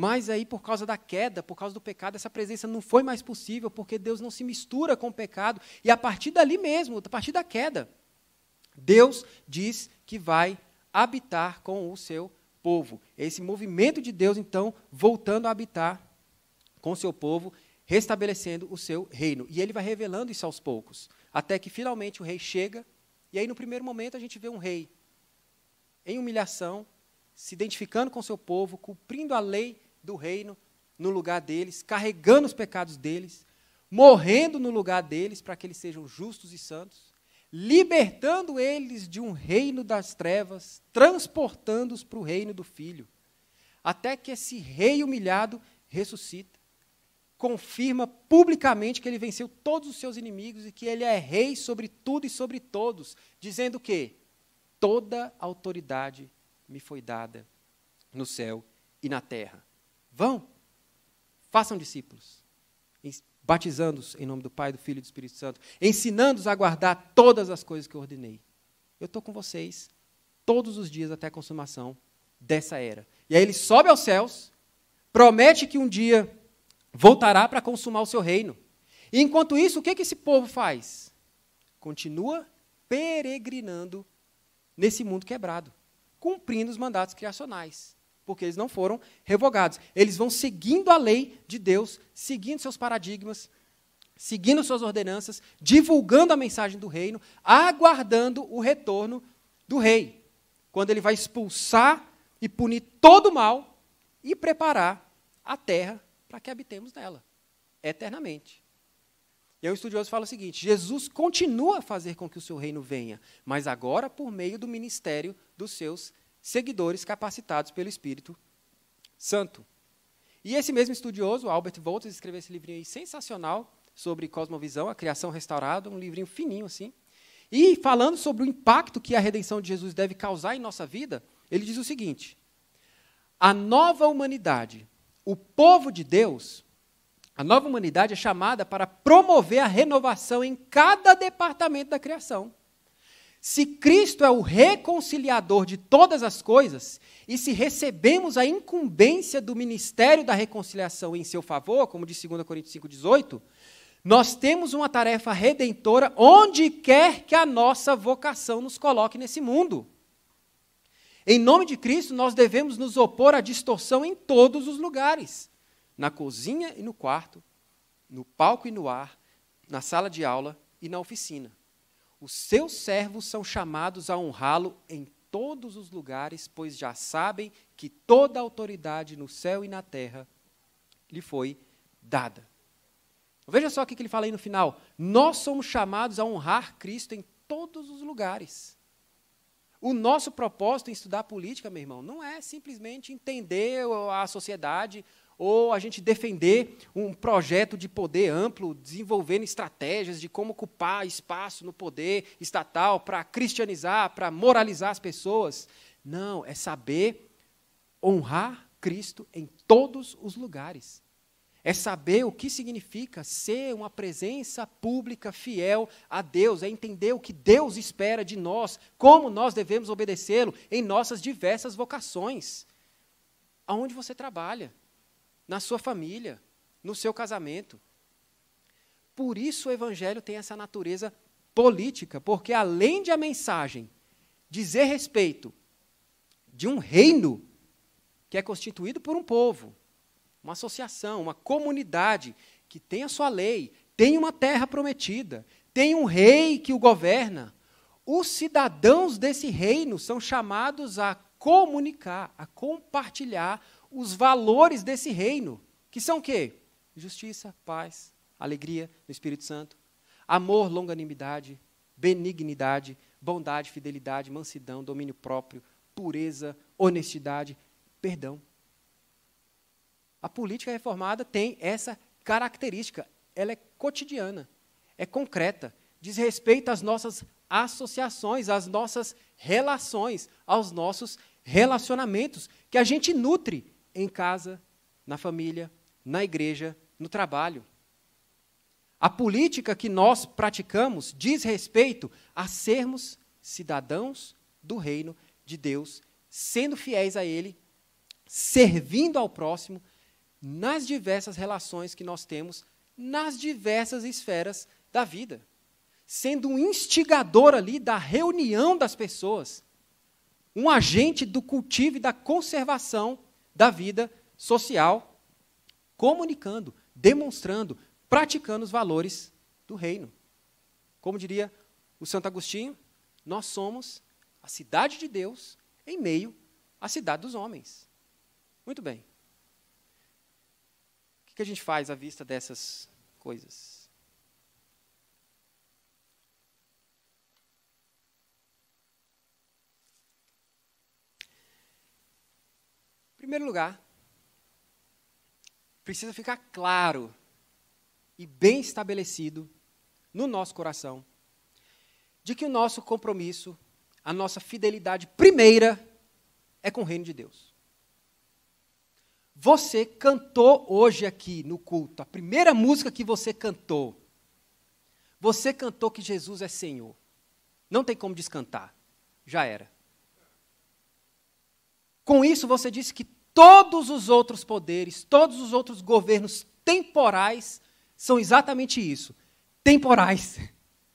Mas aí, por causa da queda, por causa do pecado, essa presença não foi mais possível, porque Deus não se mistura com o pecado. E a partir dali mesmo, a partir da queda, Deus diz que vai habitar com o seu povo. Esse movimento de Deus, então, voltando a habitar com o seu povo, restabelecendo o seu reino. E ele vai revelando isso aos poucos, até que finalmente o rei chega. E aí, no primeiro momento, a gente vê um rei em humilhação, se identificando com seu povo, cumprindo a lei do reino no lugar deles, carregando os pecados deles, morrendo no lugar deles para que eles sejam justos e santos, libertando eles de um reino das trevas, transportando-os para o reino do Filho, até que esse rei humilhado ressuscita, confirma publicamente que ele venceu todos os seus inimigos e que ele é rei sobre tudo e sobre todos, dizendo que toda autoridade me foi dada no céu e na terra. Vão, façam discípulos, batizando-os em nome do Pai, do Filho e do Espírito Santo, ensinando-os a guardar todas as coisas que eu ordenei. Eu estou com vocês todos os dias até a consumação dessa era. E aí ele sobe aos céus, promete que um dia voltará para consumar o seu reino. E enquanto isso, o que, que esse povo faz? Continua peregrinando nesse mundo quebrado, cumprindo os mandatos criacionais porque eles não foram revogados. Eles vão seguindo a lei de Deus, seguindo seus paradigmas, seguindo suas ordenanças, divulgando a mensagem do reino, aguardando o retorno do rei, quando ele vai expulsar e punir todo o mal e preparar a terra para que habitemos nela eternamente. E aí o estudioso fala o seguinte: Jesus continua a fazer com que o seu reino venha, mas agora por meio do ministério dos seus seguidores capacitados pelo Espírito Santo. E esse mesmo estudioso, Albert Voltas, escreveu esse livrinho aí sensacional sobre cosmovisão, a criação restaurada, um livrinho fininho assim. E falando sobre o impacto que a redenção de Jesus deve causar em nossa vida, ele diz o seguinte: a nova humanidade, o povo de Deus, a nova humanidade é chamada para promover a renovação em cada departamento da criação. Se Cristo é o reconciliador de todas as coisas, e se recebemos a incumbência do ministério da reconciliação em seu favor, como diz 2 Coríntios 5,18, nós temos uma tarefa redentora onde quer que a nossa vocação nos coloque nesse mundo. Em nome de Cristo, nós devemos nos opor à distorção em todos os lugares na cozinha e no quarto, no palco e no ar, na sala de aula e na oficina. Os seus servos são chamados a honrá-lo em todos os lugares, pois já sabem que toda a autoridade no céu e na terra lhe foi dada. Veja só o que ele fala aí no final. Nós somos chamados a honrar Cristo em todos os lugares. O nosso propósito em estudar política, meu irmão, não é simplesmente entender a sociedade, ou a gente defender um projeto de poder amplo, desenvolvendo estratégias de como ocupar espaço no poder estatal para cristianizar, para moralizar as pessoas. Não, é saber honrar Cristo em todos os lugares. É saber o que significa ser uma presença pública fiel a Deus, é entender o que Deus espera de nós, como nós devemos obedecê-lo em nossas diversas vocações. Aonde você trabalha, na sua família, no seu casamento. Por isso o evangelho tem essa natureza política, porque além de a mensagem dizer respeito de um reino que é constituído por um povo, uma associação, uma comunidade que tem a sua lei, tem uma terra prometida, tem um rei que o governa. Os cidadãos desse reino são chamados a comunicar, a compartilhar os valores desse reino, que são o quê? Justiça, paz, alegria no Espírito Santo, amor, longanimidade, benignidade, bondade, fidelidade, mansidão, domínio próprio, pureza, honestidade, perdão. A política reformada tem essa característica, ela é cotidiana, é concreta, diz respeito às nossas associações, às nossas relações, aos nossos relacionamentos que a gente nutre em casa, na família, na igreja, no trabalho. A política que nós praticamos diz respeito a sermos cidadãos do reino de Deus, sendo fiéis a Ele, servindo ao próximo, nas diversas relações que nós temos, nas diversas esferas da vida. Sendo um instigador ali da reunião das pessoas, um agente do cultivo e da conservação da vida social, comunicando, demonstrando, praticando os valores do reino. Como diria o Santo Agostinho, nós somos a cidade de Deus em meio à cidade dos homens. Muito bem. O que a gente faz à vista dessas coisas? primeiro lugar, precisa ficar claro e bem estabelecido no nosso coração de que o nosso compromisso, a nossa fidelidade primeira é com o reino de Deus. Você cantou hoje aqui no culto, a primeira música que você cantou, você cantou que Jesus é Senhor. Não tem como descantar. Já era. Com isso, você disse que Todos os outros poderes, todos os outros governos temporais são exatamente isso: temporais.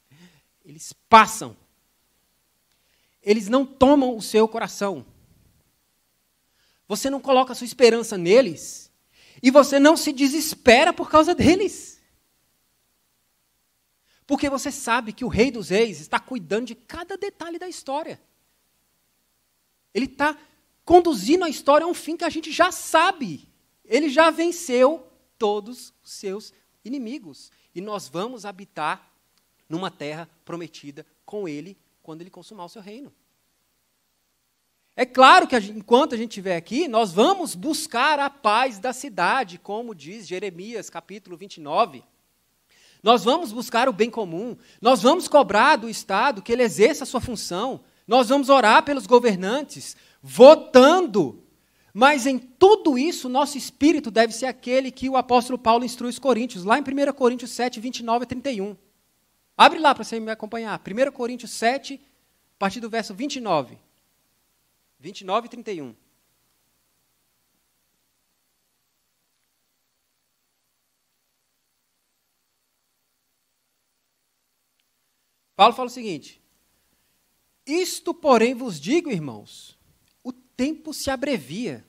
Eles passam. Eles não tomam o seu coração. Você não coloca a sua esperança neles e você não se desespera por causa deles. Porque você sabe que o Rei dos Reis está cuidando de cada detalhe da história. Ele está conduzindo a história a um fim que a gente já sabe. Ele já venceu todos os seus inimigos. E nós vamos habitar numa terra prometida com ele quando ele consumar o seu reino. É claro que a gente, enquanto a gente estiver aqui, nós vamos buscar a paz da cidade, como diz Jeremias capítulo 29. Nós vamos buscar o bem comum, nós vamos cobrar do Estado que ele exerça a sua função, nós vamos orar pelos governantes, votando. Mas em tudo isso, nosso espírito deve ser aquele que o apóstolo Paulo instrui os coríntios, lá em 1 Coríntios 7, 29 a 31. Abre lá para você me acompanhar. 1 Coríntios 7, a partir do verso 29. 29 e 31. Paulo fala o seguinte: Isto, porém, vos digo, irmãos, tempo se abrevia.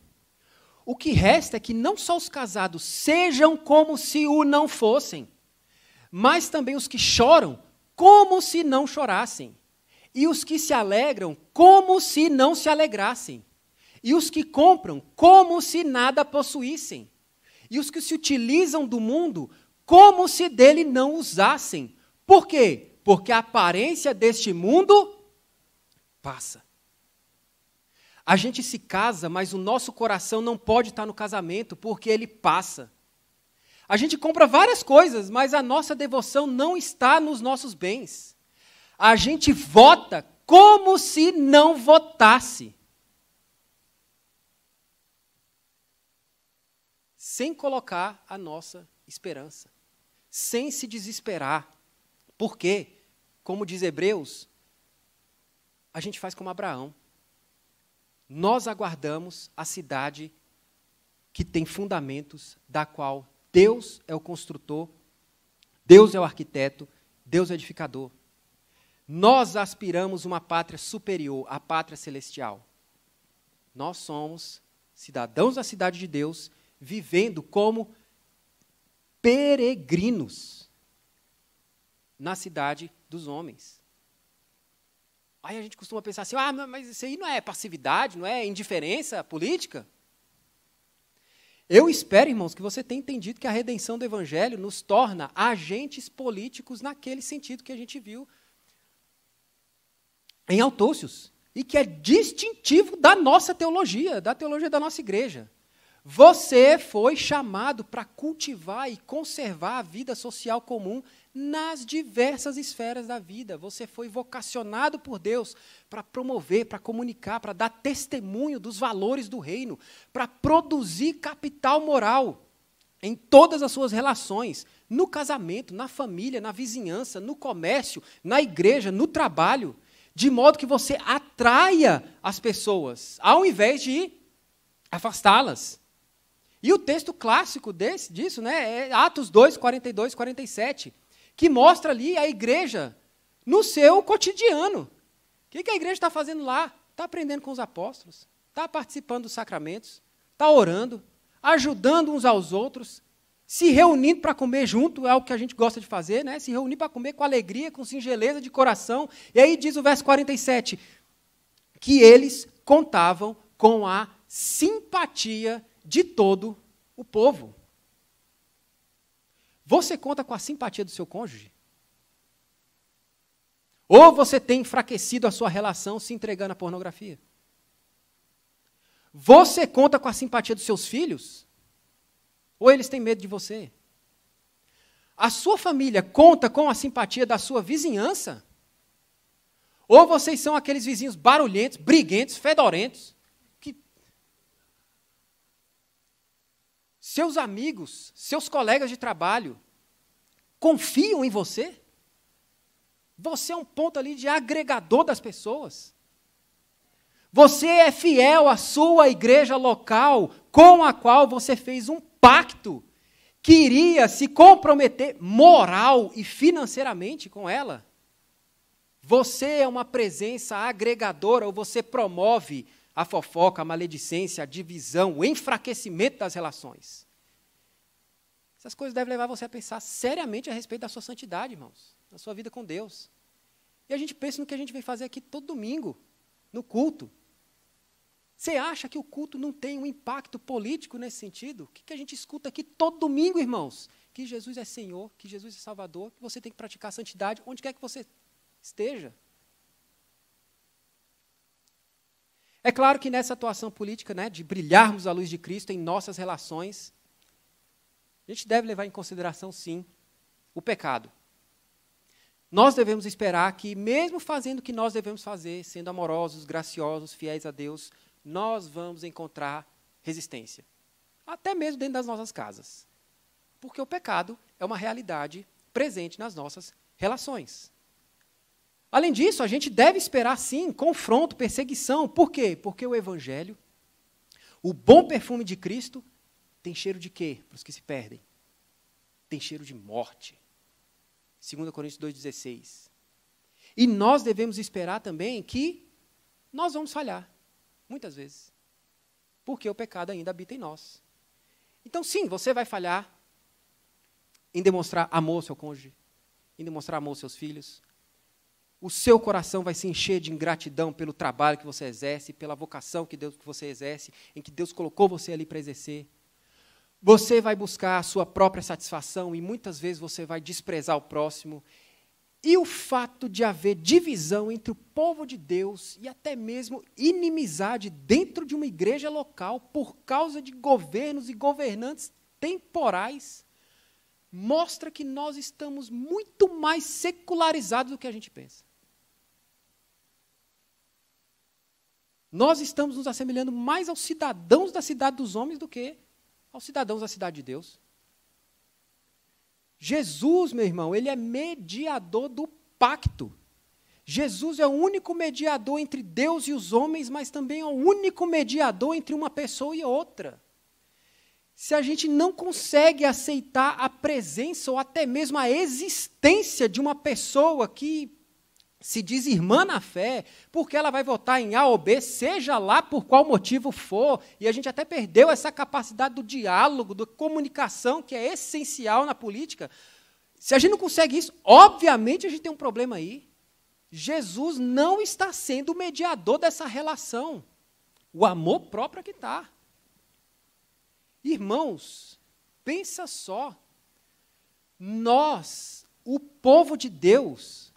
O que resta é que não só os casados sejam como se o não fossem, mas também os que choram como se não chorassem, e os que se alegram como se não se alegrassem, e os que compram como se nada possuíssem, e os que se utilizam do mundo como se dele não usassem. Por quê? Porque a aparência deste mundo passa a gente se casa, mas o nosso coração não pode estar no casamento porque ele passa. A gente compra várias coisas, mas a nossa devoção não está nos nossos bens. A gente vota como se não votasse. Sem colocar a nossa esperança. Sem se desesperar. Porque, Como diz Hebreus, a gente faz como Abraão. Nós aguardamos a cidade que tem fundamentos, da qual Deus é o construtor, Deus é o arquiteto, Deus é o edificador. Nós aspiramos uma pátria superior, a pátria celestial. Nós somos cidadãos da cidade de Deus, vivendo como peregrinos na cidade dos homens. Aí a gente costuma pensar assim: ah, mas isso aí não é passividade, não é indiferença política? Eu espero, irmãos, que você tenha entendido que a redenção do Evangelho nos torna agentes políticos naquele sentido que a gente viu em Autôcios e que é distintivo da nossa teologia, da teologia da nossa igreja. Você foi chamado para cultivar e conservar a vida social comum nas diversas esferas da vida. Você foi vocacionado por Deus para promover, para comunicar, para dar testemunho dos valores do reino, para produzir capital moral em todas as suas relações, no casamento, na família, na vizinhança, no comércio, na igreja, no trabalho, de modo que você atraia as pessoas, ao invés de afastá-las. E o texto clássico desse, disso né, é Atos 2, 42, 47 que mostra ali a igreja no seu cotidiano. O que, que a igreja está fazendo lá? Está aprendendo com os apóstolos, está participando dos sacramentos, está orando, ajudando uns aos outros, se reunindo para comer junto, é o que a gente gosta de fazer, né? se reunir para comer com alegria, com singeleza de coração. E aí diz o verso 47, que eles contavam com a simpatia de todo o povo. Você conta com a simpatia do seu cônjuge? Ou você tem enfraquecido a sua relação se entregando à pornografia? Você conta com a simpatia dos seus filhos? Ou eles têm medo de você? A sua família conta com a simpatia da sua vizinhança? Ou vocês são aqueles vizinhos barulhentos, briguentos, fedorentos? seus amigos, seus colegas de trabalho confiam em você? Você é um ponto ali de agregador das pessoas. Você é fiel à sua igreja local, com a qual você fez um pacto que iria se comprometer moral e financeiramente com ela. Você é uma presença agregadora ou você promove a fofoca, a maledicência, a divisão, o enfraquecimento das relações. Essas coisas devem levar você a pensar seriamente a respeito da sua santidade, irmãos, da sua vida com Deus. E a gente pensa no que a gente vem fazer aqui todo domingo, no culto. Você acha que o culto não tem um impacto político nesse sentido? O que, a gente escuta aqui todo domingo, irmãos? Que Jesus é Senhor, que Jesus é Salvador, que você tem que praticar a santidade onde quer que você esteja. É claro que nessa atuação política, né, de brilharmos a luz de Cristo em nossas relações, a gente deve levar em consideração, sim, o pecado. Nós devemos esperar que, mesmo fazendo o que nós devemos fazer, sendo amorosos, graciosos, fiéis a Deus, nós vamos encontrar resistência. Até mesmo dentro das nossas casas. Porque o pecado é uma realidade presente nas nossas relações. Além disso, a gente deve esperar sim confronto, perseguição. Por quê? Porque o Evangelho, o bom perfume de Cristo, tem cheiro de quê? Para os que se perdem. Tem cheiro de morte. 2 Coríntios 2,16. E nós devemos esperar também que nós vamos falhar, muitas vezes. Porque o pecado ainda habita em nós. Então, sim, você vai falhar em demonstrar amor ao seu cônjuge, em demonstrar amor aos seus filhos, o seu coração vai se encher de ingratidão pelo trabalho que você exerce, pela vocação que, Deus, que você exerce, em que Deus colocou você ali para exercer. Você vai buscar a sua própria satisfação e muitas vezes você vai desprezar o próximo. E o fato de haver divisão entre o povo de Deus e até mesmo inimizade dentro de uma igreja local por causa de governos e governantes temporais mostra que nós estamos muito mais secularizados do que a gente pensa. Nós estamos nos assemelhando mais aos cidadãos da cidade dos homens do que aos cidadãos da cidade de Deus. Jesus, meu irmão, ele é mediador do pacto. Jesus é o único mediador entre Deus e os homens, mas também é o único mediador entre uma pessoa e outra. Se a gente não consegue aceitar a presença ou até mesmo a existência de uma pessoa que se diz irmã na fé, porque ela vai votar em A ou B, seja lá por qual motivo for, e a gente até perdeu essa capacidade do diálogo, da comunicação, que é essencial na política. Se a gente não consegue isso, obviamente a gente tem um problema aí. Jesus não está sendo o mediador dessa relação. O amor próprio é que está. Irmãos, pensa só. Nós, o povo de Deus,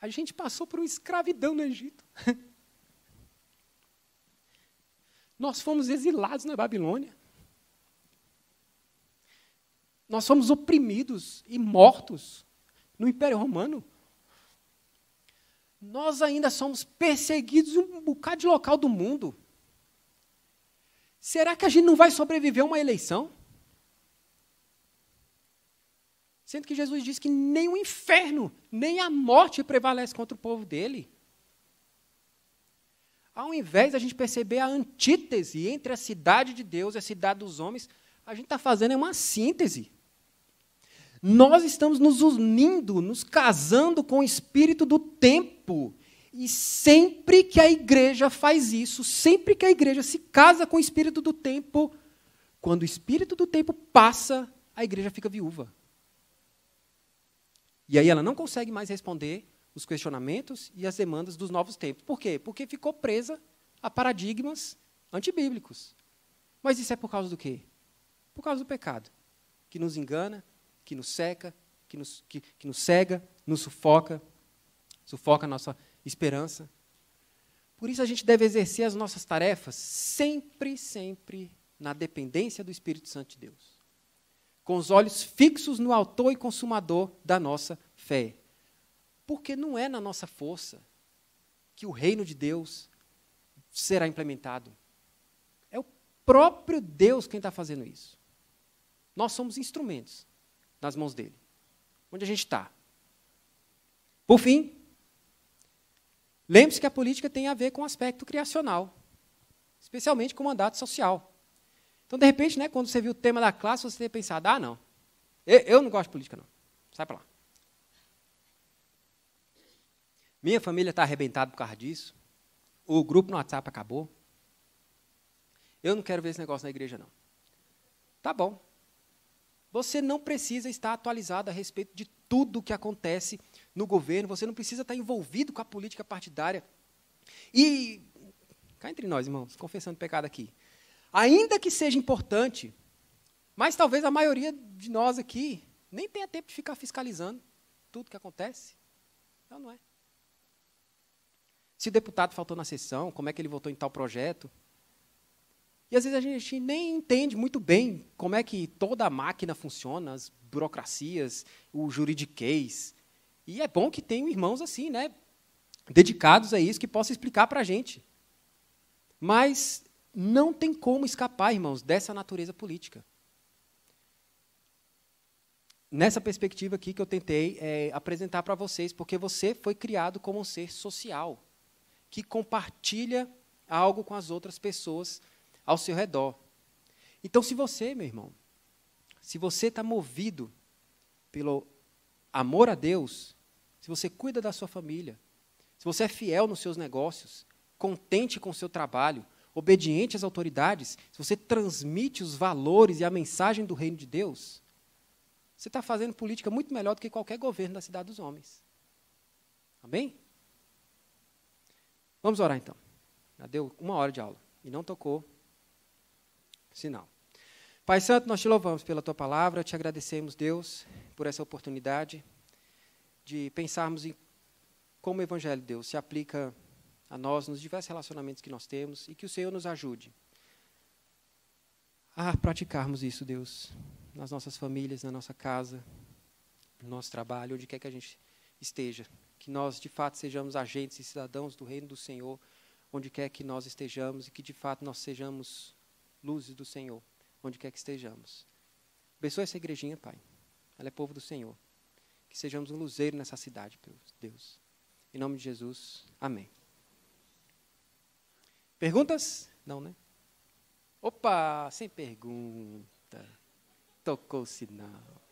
A gente passou por uma escravidão no Egito. Nós fomos exilados na Babilônia. Nós fomos oprimidos e mortos no Império Romano. Nós ainda somos perseguidos em um bocado de local do mundo. Será que a gente não vai sobreviver a uma eleição? Sendo que Jesus disse que nem o inferno, nem a morte prevalece contra o povo dele. Ao invés da gente perceber a antítese entre a cidade de Deus e a cidade dos homens, a gente está fazendo é uma síntese. Nós estamos nos unindo, nos casando com o espírito do tempo. E sempre que a igreja faz isso, sempre que a igreja se casa com o espírito do tempo, quando o espírito do tempo passa, a igreja fica viúva. E aí ela não consegue mais responder os questionamentos e as demandas dos novos tempos. Por quê? Porque ficou presa a paradigmas antibíblicos. Mas isso é por causa do quê? Por causa do pecado, que nos engana, que nos seca, que nos, que, que nos cega, nos sufoca, sufoca a nossa esperança. Por isso a gente deve exercer as nossas tarefas sempre, sempre na dependência do Espírito Santo de Deus com os olhos fixos no autor e consumador da nossa fé. Porque não é na nossa força que o reino de Deus será implementado. É o próprio Deus quem está fazendo isso. Nós somos instrumentos nas mãos dele. Onde a gente está. Por fim, lembre-se que a política tem a ver com o aspecto criacional, especialmente com o mandato social. Então, de repente, né, quando você viu o tema da classe, você tem pensado, ah, não, eu, eu não gosto de política, não. Sai para lá. Minha família está arrebentada por causa disso. O grupo no WhatsApp acabou. Eu não quero ver esse negócio na igreja, não. Tá bom. Você não precisa estar atualizado a respeito de tudo o que acontece no governo. Você não precisa estar envolvido com a política partidária. E, cá entre nós, irmãos, confessando pecado aqui ainda que seja importante, mas talvez a maioria de nós aqui nem tenha tempo de ficar fiscalizando tudo que acontece. Então não é. Se o deputado faltou na sessão, como é que ele votou em tal projeto? E às vezes a gente nem entende muito bem como é que toda a máquina funciona, as burocracias, o juridiquês. E é bom que tenham irmãos assim, né? Dedicados a isso, que possam explicar para a gente. Mas não tem como escapar, irmãos, dessa natureza política. Nessa perspectiva aqui que eu tentei é, apresentar para vocês, porque você foi criado como um ser social, que compartilha algo com as outras pessoas ao seu redor. Então, se você, meu irmão, se você está movido pelo amor a Deus, se você cuida da sua família, se você é fiel nos seus negócios, contente com o seu trabalho, obediente às autoridades, se você transmite os valores e a mensagem do reino de Deus, você está fazendo política muito melhor do que qualquer governo da cidade dos homens. Amém? Vamos orar então. Já deu uma hora de aula e não tocou sinal. Pai Santo, nós te louvamos pela tua palavra, te agradecemos, Deus, por essa oportunidade de pensarmos em como o Evangelho, de Deus, se aplica a nós nos diversos relacionamentos que nós temos e que o Senhor nos ajude a praticarmos isso, Deus, nas nossas famílias, na nossa casa, no nosso trabalho, onde quer que a gente esteja. Que nós, de fato, sejamos agentes e cidadãos do reino do Senhor, onde quer que nós estejamos e que, de fato, nós sejamos luzes do Senhor, onde quer que estejamos. Abençoe essa igrejinha, Pai. Ela é povo do Senhor. Que sejamos um luzeiro nessa cidade, Deus. Em nome de Jesus, amém. Perguntas? Não, né? Opa, sem pergunta. Tocou o sinal.